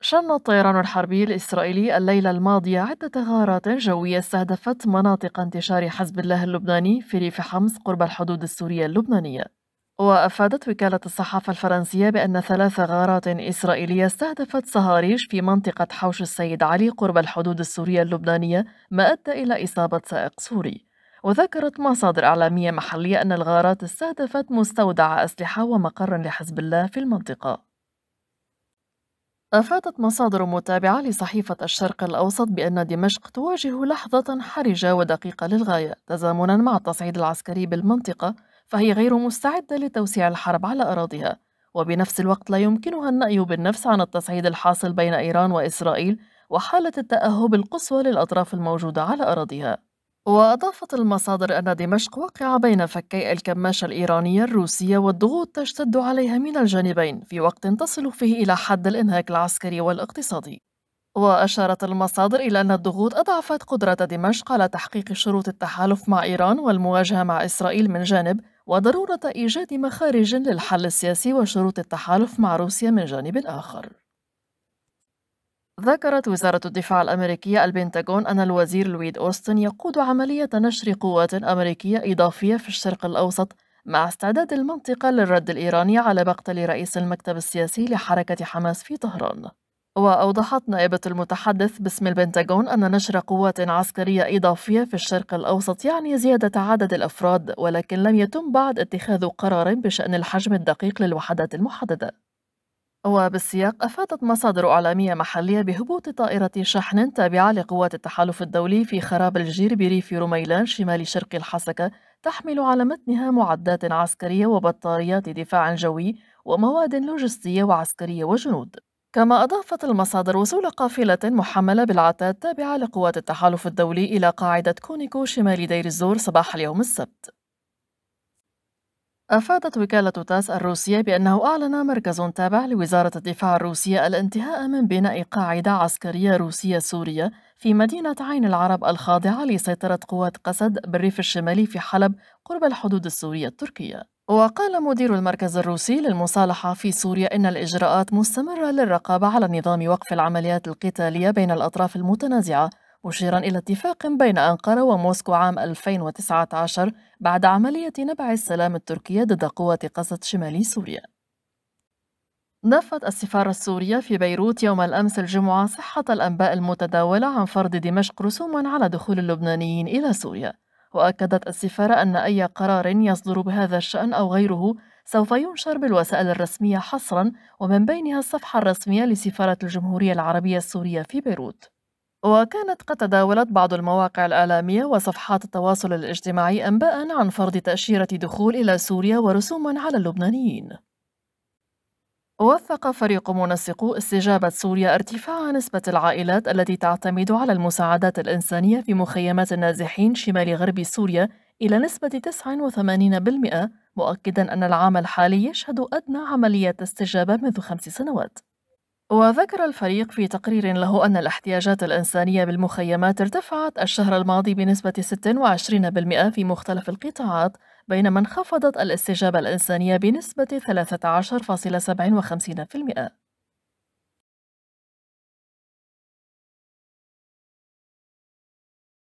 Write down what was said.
شن الطيران الحربي الإسرائيلي الليلة الماضية عدة غارات جوية استهدفت مناطق انتشار حزب الله اللبناني في ريف حمص قرب الحدود السورية اللبنانية وأفادت وكالة الصحافة الفرنسية بأن ثلاث غارات إسرائيلية استهدفت صهاريج في منطقة حوش السيد علي قرب الحدود السورية اللبنانية ما أدى إلى إصابة سائق سوري وذكرت مصادر إعلامية محلية أن الغارات استهدفت مستودع أسلحة ومقر لحزب الله في المنطقة أفادت مصادر متابعة لصحيفة الشرق الأوسط بأن دمشق تواجه لحظة حرجة ودقيقة للغاية تزامنا مع التصعيد العسكري بالمنطقة فهي غير مستعدة لتوسيع الحرب على أراضيها وبنفس الوقت لا يمكنها النأي بالنفس عن التصعيد الحاصل بين إيران وإسرائيل وحالة التأهب القصوى للأطراف الموجودة على أراضيها وأضافت المصادر أن دمشق وقع بين فكي الكماشة الإيرانية الروسية والضغوط تشتد عليها من الجانبين في وقت تصل فيه إلى حد الإنهاك العسكري والاقتصادي وأشارت المصادر إلى أن الضغوط أضعفت قدرة دمشق على تحقيق شروط التحالف مع إيران والمواجهة مع إسرائيل من جانب وضرورة إيجاد مخارج للحل السياسي وشروط التحالف مع روسيا من جانب آخر ذكرت وزارة الدفاع الأمريكية البنتاغون أن الوزير لويد أوستن يقود عملية نشر قوات أمريكية إضافية في الشرق الأوسط مع استعداد المنطقة للرد الإيراني على مقتل رئيس المكتب السياسي لحركة حماس في طهران وأوضحت نائبة المتحدث باسم البنتاغون أن نشر قوات عسكرية إضافية في الشرق الأوسط يعني زيادة عدد الأفراد ولكن لم يتم بعد اتخاذ قرار بشأن الحجم الدقيق للوحدات المحددة وبالسياق أفادت مصادر إعلامية محلية بهبوط طائرة شحن تابعة لقوات التحالف الدولي في خراب الجير بريف رميلان شمال شرق الحسكة تحمل على متنها معدات عسكرية وبطاريات دفاع جوي ومواد لوجستية وعسكرية وجنود كما أضافت المصادر وصول قافلة محملة بالعتاد تابعة لقوات التحالف الدولي إلى قاعدة كونيكو شمال دير الزور صباح اليوم السبت أفادت وكالة تاس الروسية بأنه أعلن مركز تابع لوزارة الدفاع الروسية الانتهاء من بناء قاعدة عسكرية روسية سورية في مدينة عين العرب الخاضعة لسيطرة قوات قسد بالريف الشمالي في حلب قرب الحدود السورية التركية. وقال مدير المركز الروسي للمصالحة في سوريا إن الإجراءات مستمرة للرقابة على نظام وقف العمليات القتالية بين الأطراف المتنازعة مشيرا إلى اتفاق بين أنقرة وموسكو عام 2019 بعد عملية نبع السلام التركية ضد قوة قسد شمالي سوريا نفت السفارة السورية في بيروت يوم الأمس الجمعة صحة الأنباء المتداولة عن فرض دمشق رسوما على دخول اللبنانيين إلى سوريا وأكدت السفارة أن أي قرار يصدر بهذا الشأن أو غيره سوف ينشر بالوسائل الرسمية حصرا ومن بينها الصفحة الرسمية لسفارة الجمهورية العربية السورية في بيروت وكانت قد تداولت بعض المواقع الإعلامية وصفحات التواصل الاجتماعي أنباء عن فرض تأشيرة دخول إلى سوريا ورسوما على اللبنانيين وفق فريق منسقو استجابة سوريا ارتفاع نسبة العائلات التي تعتمد على المساعدات الإنسانية في مخيمات النازحين شمال غرب سوريا إلى نسبة 89% مؤكدا أن العام الحالي يشهد أدنى عمليات استجابة منذ خمس سنوات وذكر الفريق في تقرير له أن الاحتياجات الإنسانية بالمخيمات ارتفعت الشهر الماضي بنسبة 26% في مختلف القطاعات بينما انخفضت الاستجابة الإنسانية بنسبة 13.57%